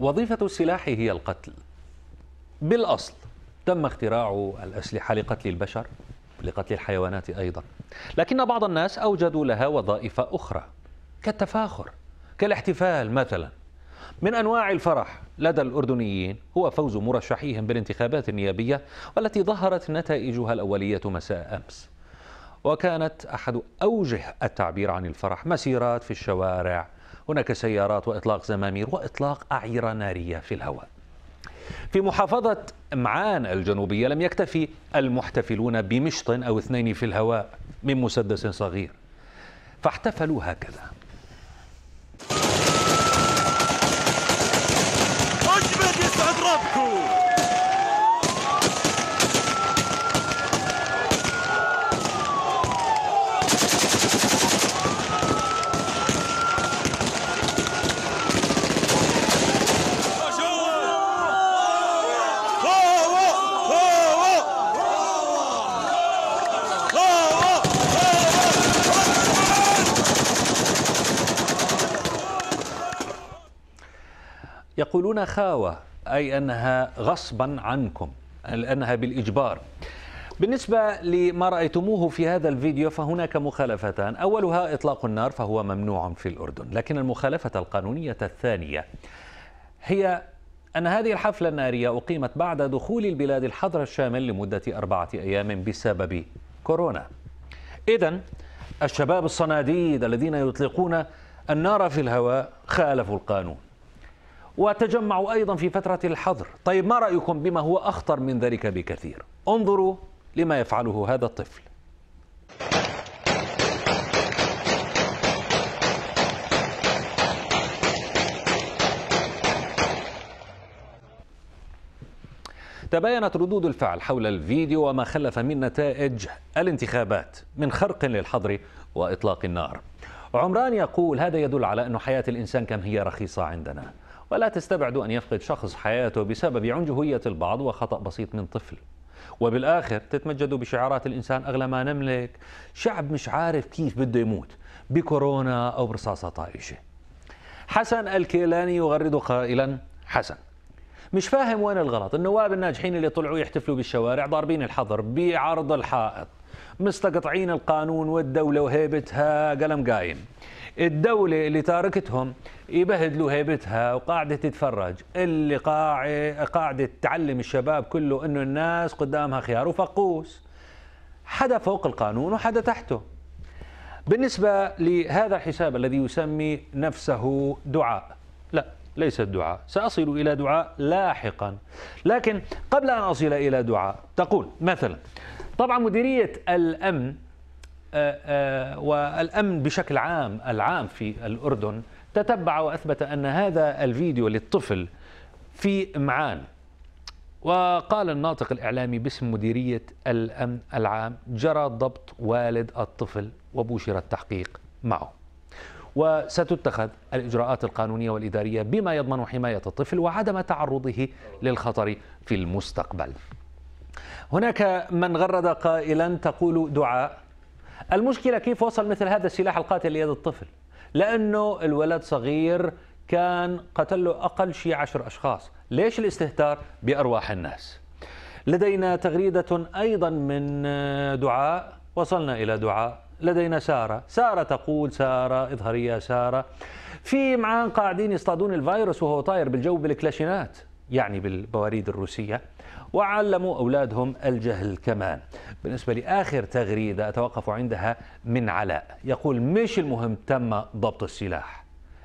وظيفة السلاح هي القتل بالأصل تم اختراع الأسلحة لقتل البشر لقتل الحيوانات أيضا لكن بعض الناس أوجدوا لها وظائف أخرى كالتفاخر كالاحتفال مثلا من أنواع الفرح لدى الأردنيين هو فوز مرشحيهم بالانتخابات النيابية والتي ظهرت نتائجها الأولية مساء أمس وكانت أحد أوجه التعبير عن الفرح مسيرات في الشوارع هناك سيارات وإطلاق زمامير وإطلاق أعيرة نارية في الهواء في محافظة معان الجنوبية لم يكتفي المحتفلون بمشط أو اثنين في الهواء من مسدس صغير فاحتفلوا هكذا أجمد يسعد ربكم يقولون خاوة أي أنها غصبا عنكم لأنها بالإجبار بالنسبة لما رأيتموه في هذا الفيديو فهناك مخالفتان أولها إطلاق النار فهو ممنوع في الأردن لكن المخالفة القانونية الثانية هي أن هذه الحفلة النارية أقيمت بعد دخول البلاد الحظر الشامل لمدة أربعة أيام بسبب كورونا إذا الشباب الصناديد الذين يطلقون النار في الهواء خالفوا القانون وتجمعوا أيضا في فترة الحظر طيب ما رأيكم بما هو أخطر من ذلك بكثير انظروا لما يفعله هذا الطفل تباينت ردود الفعل حول الفيديو وما خلف من نتائج الانتخابات من خرق للحظر وإطلاق النار عمران يقول هذا يدل على أن حياة الإنسان كم هي رخيصة عندنا ولا تستبعدوا أن يفقد شخص حياته بسبب عنجهية البعض وخطأ بسيط من طفل وبالآخر تتمجدوا بشعارات الإنسان أغلى ما نملك شعب مش عارف كيف بده يموت بكورونا أو برصاصة طائشة حسن الكيلاني يغرد قائلا حسن مش فاهم وين الغلط النواب الناجحين اللي طلعوا يحتفلوا بالشوارع ضاربين الحظر بعرض الحائط مستقطعين القانون والدولة وهيبتها قلم قايم الدولة اللي تاركتهم يبهدلوا هيبتها وقاعدة تتفرج اللي قاعدة, قاعدة تعلم الشباب كله أنه الناس قدامها خيار وفقوس حدا فوق القانون وحدا تحته بالنسبة لهذا الحساب الذي يسمي نفسه دعاء لا ليس الدعاء سأصل إلى دعاء لاحقا لكن قبل أن أصل إلى دعاء تقول مثلا طبعا مديرية الأمن آه، آه، والأمن بشكل عام العام في الأردن تتبع وأثبت أن هذا الفيديو للطفل في معان وقال الناطق الإعلامي باسم مديرية الأمن العام جرى ضبط والد الطفل وبوشر التحقيق معه وستتخذ الإجراءات القانونية والإدارية بما يضمن حماية الطفل وعدم تعرضه للخطر في المستقبل هناك من غرد قائلا تقول دعاء المشكلة كيف وصل مثل هذا السلاح القاتل ليد الطفل لأنه الولد صغير كان قتله أقل شيء عشر أشخاص ليش الاستهتار بأرواح الناس لدينا تغريدة أيضا من دعاء وصلنا إلى دعاء لدينا سارة سارة تقول سارة اظهري يا سارة في معان قاعدين يصطادون الفيروس وهو طاير بالجو بالكلاشينات يعني بالبواريد الروسية وعلموا أولادهم الجهل كمان بالنسبة لآخر تغريدة أتوقف عندها من علاء يقول مش المهم تم ضبط السلاح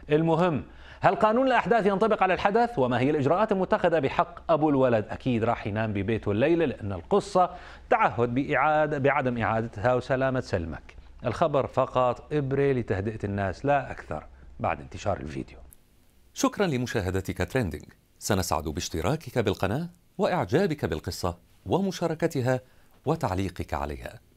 المهم هل قانون الأحداث ينطبق على الحدث وما هي الإجراءات المتخذة بحق أبو الولد أكيد راح ينام ببيته الليلة لأن القصة تعهد بإعادة بعدم إعادتها وسلامة سلمك الخبر فقط إبرة لتهدئة الناس لا أكثر بعد انتشار الفيديو شكرا لمشاهدتك تريندينج سنسعد باشتراكك بالقناة وإعجابك بالقصة ومشاركتها وتعليقك عليها